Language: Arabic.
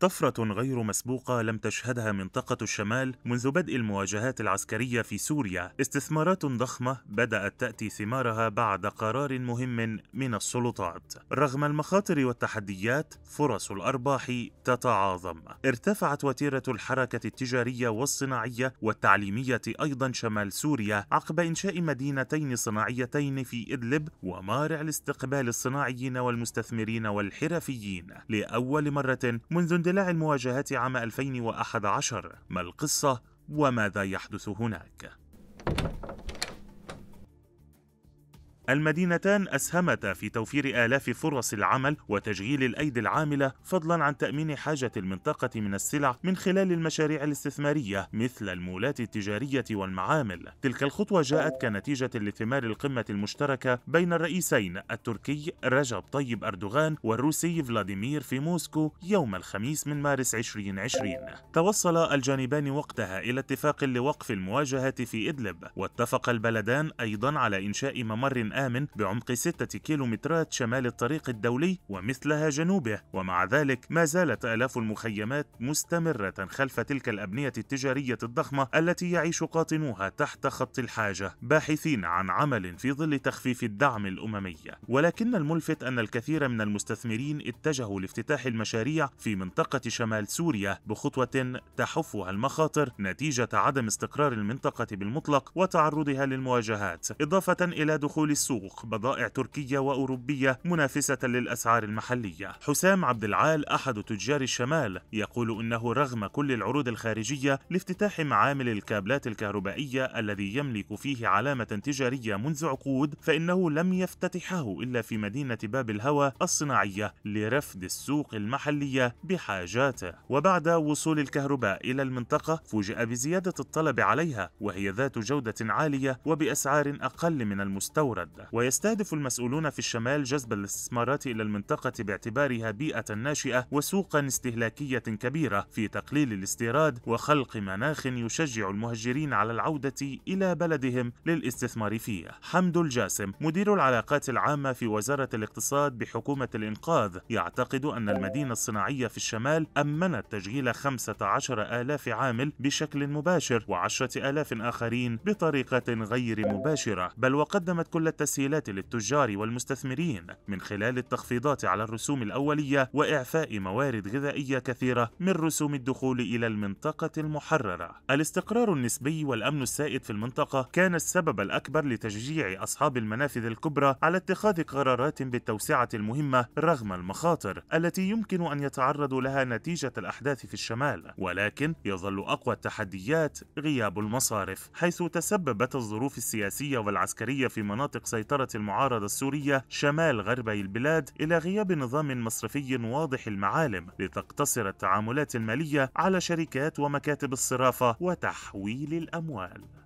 طفرة غير مسبوقة لم تشهدها منطقة الشمال منذ بدء المواجهات العسكرية في سوريا، استثمارات ضخمة بدأت تأتي ثمارها بعد قرار مهم من السلطات. رغم المخاطر والتحديات، فرص الأرباح تتعاظم. ارتفعت وتيرة الحركة التجارية والصناعية والتعليمية أيضا شمال سوريا عقب إنشاء مدينتين صناعيتين في إدلب ومارع لاستقبال الصناعيين والمستثمرين والحرفيين لأول مرة منذ اندلاع المواجهات عام 2011 ما القصة وماذا يحدث هناك المدينتان أسهمتا في توفير آلاف فرص العمل وتشغيل الأيدي العاملة فضلا عن تأمين حاجة المنطقة من السلع من خلال المشاريع الاستثمارية مثل المولات التجارية والمعامل تلك الخطوة جاءت كنتيجة لثمار القمة المشتركة بين الرئيسين التركي رجب طيب أردوغان والروسي فلاديمير في موسكو يوم الخميس من مارس 2020 توصل الجانبان وقتها إلى اتفاق لوقف المواجهة في إدلب واتفق البلدان أيضا على إنشاء ممر آمن بعمق 6 كيلومترات شمال الطريق الدولي ومثلها جنوبه ومع ذلك ما زالت آلاف المخيمات مستمرة خلف تلك الأبنية التجارية الضخمة التي يعيش قاطنوها تحت خط الحاجة باحثين عن عمل في ظل تخفيف الدعم الأممي ولكن الملفت أن الكثير من المستثمرين اتجهوا لافتتاح المشاريع في منطقة شمال سوريا بخطوة تحفها المخاطر نتيجة عدم استقرار المنطقة بالمطلق وتعرضها للمواجهات إضافة إلى دخول السوق بضائع تركية وأوروبية منافسة للأسعار المحلية حسام عبد العال أحد تجار الشمال يقول إنه رغم كل العروض الخارجية لافتتاح معامل الكابلات الكهربائية الذي يملك فيه علامة تجارية منذ عقود فإنه لم يفتتحه إلا في مدينة باب الهوى الصناعية لرفد السوق المحلية بحاجاته وبعد وصول الكهرباء إلى المنطقة فوجئ بزيادة الطلب عليها وهي ذات جودة عالية وبأسعار أقل من المستورد المادة ويستهدف المسؤولون في الشمال جذب الاستثمارات إلى المنطقة باعتبارها بيئة ناشئة وسوقا استهلاكية كبيرة في تقليل الاستيراد وخلق مناخ يشجع المهجرين على العودة إلى بلدهم للاستثمار فيه حمد الجاسم مدير العلاقات العامة في وزارة الاقتصاد بحكومة الإنقاذ يعتقد أن المدينة الصناعية في الشمال أمنت تشغيل 15 آلاف عامل بشكل مباشر وعشرة آلاف آخرين بطريقة غير مباشرة بل وقدمت كل التسهيلات التسهيلات للتجار والمستثمرين من خلال التخفيضات على الرسوم الأولية وإعفاء موارد غذائية كثيرة من رسوم الدخول إلى المنطقة المحررة. الاستقرار النسبي والأمن السائد في المنطقة كان السبب الأكبر لتشجيع أصحاب المنافذ الكبرى على اتخاذ قرارات بالتوسعة المهمة رغم المخاطر التي يمكن أن يتعرض لها نتيجة الأحداث في الشمال، ولكن يظل أقوى التحديات غياب المصارف، حيث تسببت الظروف السياسية والعسكرية في مناطق سيطرة المعارضة السورية شمال غربي البلاد إلى غياب نظام مصرفي واضح المعالم لتقتصر التعاملات المالية على شركات ومكاتب الصرافة وتحويل الأموال